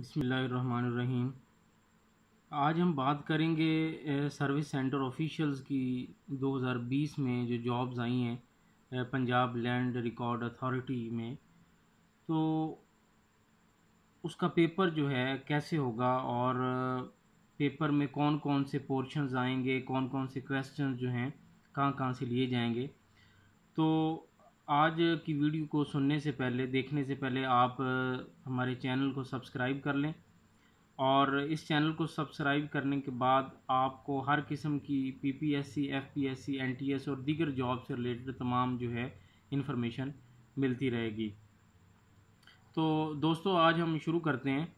बसमीम आज हम बात करेंगे सर्विस सेंटर ऑफिशियल्स की 2020 में जो जॉब्स आई हैं पंजाब लैंड रिकॉर्ड अथॉरिटी में तो उसका पेपर जो है कैसे होगा और पेपर में कौन कौन से पोर्शंस आएंगे कौन कौन से क्वेश्चंस जो हैं कहाँ कहाँ से लिए जाएंगे तो आज की वीडियो को सुनने से पहले देखने से पहले आप हमारे चैनल को सब्सक्राइब कर लें और इस चैनल को सब्सक्राइब करने के बाद आपको हर किस्म की पीपीएससी, एफपीएससी, एनटीएस और दीगर जॉब से रिलेटेड तमाम जो है इन्फॉर्मेशन मिलती रहेगी तो दोस्तों आज हम शुरू करते हैं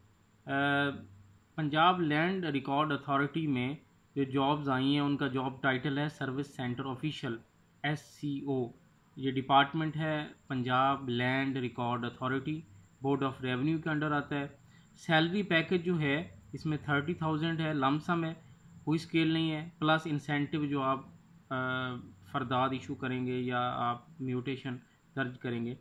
पंजाब लैंड रिकॉर्ड अथॉरिटी में जो जॉब्स आई हैं उनका जॉब टाइटल है service centre official S C O ये डिपार्टमेंट है Punjab land record authority board of revenue के अंडर आता है सैलरी पैकेज जो है इसमें थर्टी थाउजेंड है लमसम है कोई स्केल नहीं है प्लस इंसेंटिव जो आप फरदाद इशू करेंगे या आप म्यूटेशन दर्ज करेंगे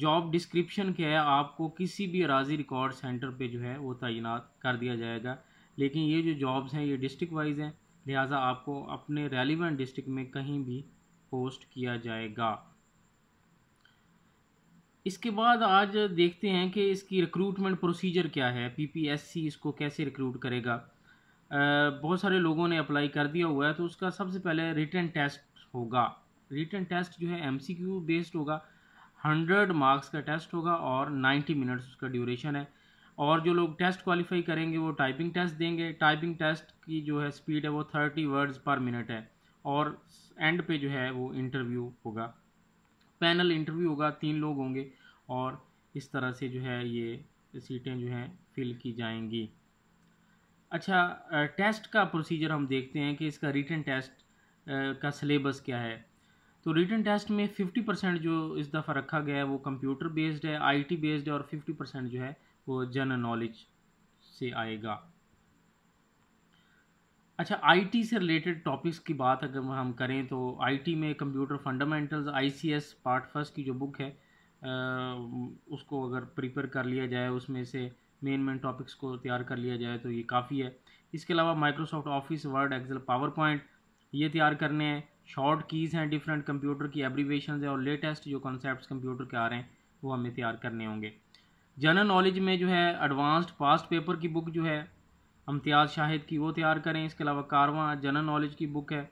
जॉब डिस्क्रिप्शन क्या है आपको किसी भी अराजी रिकॉर्ड सेंटर पे जो है वो तैनात कर दिया जाएगा लेकिन ये जो जॉब्स हैं ये डिस्ट्रिक्ट वाइज हैं लिहाजा आपको अपने रेलिवेंट डिस्ट्रिक्ट में कहीं भी पोस्ट किया जाएगा इसके बाद आज देखते हैं कि इसकी रिक्रूटमेंट प्रोसीजर क्या है पीपीएससी इसको कैसे रिक्रूट करेगा बहुत सारे लोगों ने अप्लाई कर दिया हुआ है तो उसका सबसे पहले रिटर्न टेस्ट होगा रिटर्न टेस्ट जो है एमसीक्यू बेस्ड होगा हंड्रेड मार्क्स का टेस्ट होगा और नाइन्टी मिनट्स उसका ड्यूरेशन है और जो लोग टेस्ट क्वालिफाई करेंगे वो टाइपिंग टेस्ट देंगे टाइपिंग टेस्ट की जो है स्पीड है वो थर्टी वर्ड्स पर मिनट है और एंड पे जो है वो इंटरव्यू होगा पैनल इंटरव्यू होगा तीन लोग होंगे और इस तरह से जो है ये सीटें जो हैं फिल की जाएंगी अच्छा टेस्ट का प्रोसीजर हम देखते हैं कि इसका रिटर्न टेस्ट का सिलेबस क्या है तो रिटर्न टेस्ट में 50 परसेंट जो इस दफ़ा रखा गया है वो कंप्यूटर बेस्ड है आईटी बेस्ड है और 50 परसेंट जो है वो जनरल नॉलेज से आएगा अच्छा आईटी से रिलेटेड टॉपिक्स की बात अगर हम करें तो आईटी में computer fundamentals ICS part first की जो बुक है उसको अगर प्रिपेयर कर लिया जाए उसमें से मेन मेन टॉपिक्स को तैयार कर लिया जाए तो ये काफ़ी है इसके अलावा Microsoft Office Word Excel PowerPoint ये तैयार करने हैं शॉर्ट कीज़ हैं डिफरेंट कंप्यूटर की एब्रीवेशन है और लेटेस्ट जो कॉन्सेप्ट कंप्यूटर के आ रहे हैं वो हमें तैयार करने होंगे जनरल नॉलेज में जो है एडवांस्ड पास्ट पेपर की बुक जो है अम्तियाज़ शाहिद की वो तैयार करें इसके अलावा कारवां जनरल नॉलेज की बुक है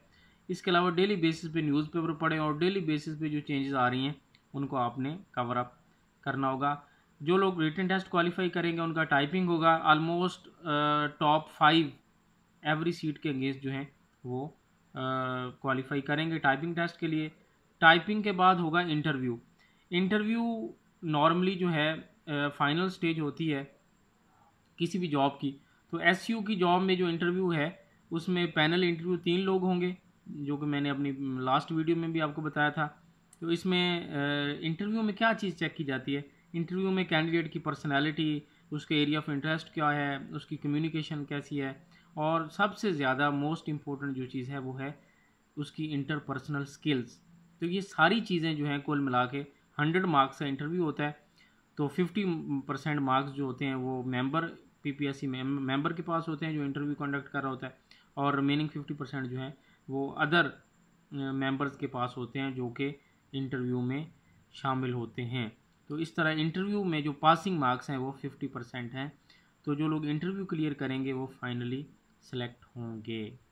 इसके अलावा डेली बेसिस पे न्यूज़पेपर पढ़ें और डेली बेसिस पे जो चेंजेस आ रही हैं उनको आपने कवर अप करना होगा जो लोग रिटर्न टेस्ट क्वालिफाई करेंगे उनका टाइपिंग होगा almost top five every seat के अगेंस्ट जो हैं वो क्वालिफाई uh, करेंगे टाइपिंग टेस्ट के लिए टाइपिंग के बाद होगा इंटरव्यू इंटरव्यू नॉर्मली जो है फाइनल uh, स्टेज होती है किसी भी जॉब की तो एस की जॉब में जो इंटरव्यू है उसमें पैनल इंटरव्यू तीन लोग होंगे जो कि मैंने अपनी लास्ट वीडियो में भी आपको बताया था तो इसमें इंटरव्यू में क्या चीज़ चेक की जाती है इंटरव्यू में कैंडिडेट की पर्सनैलिटी उसके एरिया ऑफ इंटरेस्ट क्या है उसकी कम्युनिकेशन कैसी है और सबसे ज़्यादा मोस्ट इम्पोर्टेंट जो चीज़ है वो है उसकी इंटरपर्सनल स्किल्स तो ये सारी चीज़ें जो हैं कुल मिला के हंड्रेड मार्क्स का इंटरव्यू होता है तो फिफ्टी परसेंट मार्क्स जो होते हैं वो मेंबर पीपीएससी सी मेंबर के पास होते हैं जो इंटरव्यू कंडक्ट कर रहा होता है और रिमेनिंग फिफ्टी परसेंट जो है वो अदर मेंबर्स के पास होते हैं जो कि इंटरव्यू में शामिल होते हैं तो इस तरह इंटरव्यू में जो पासिंग मार्क्स हैं वो फिफ्टी परसेंट हैं तो जो लोग इंटरव्यू क्लियर करेंगे वो फाइनली सेलेक्ट होंगे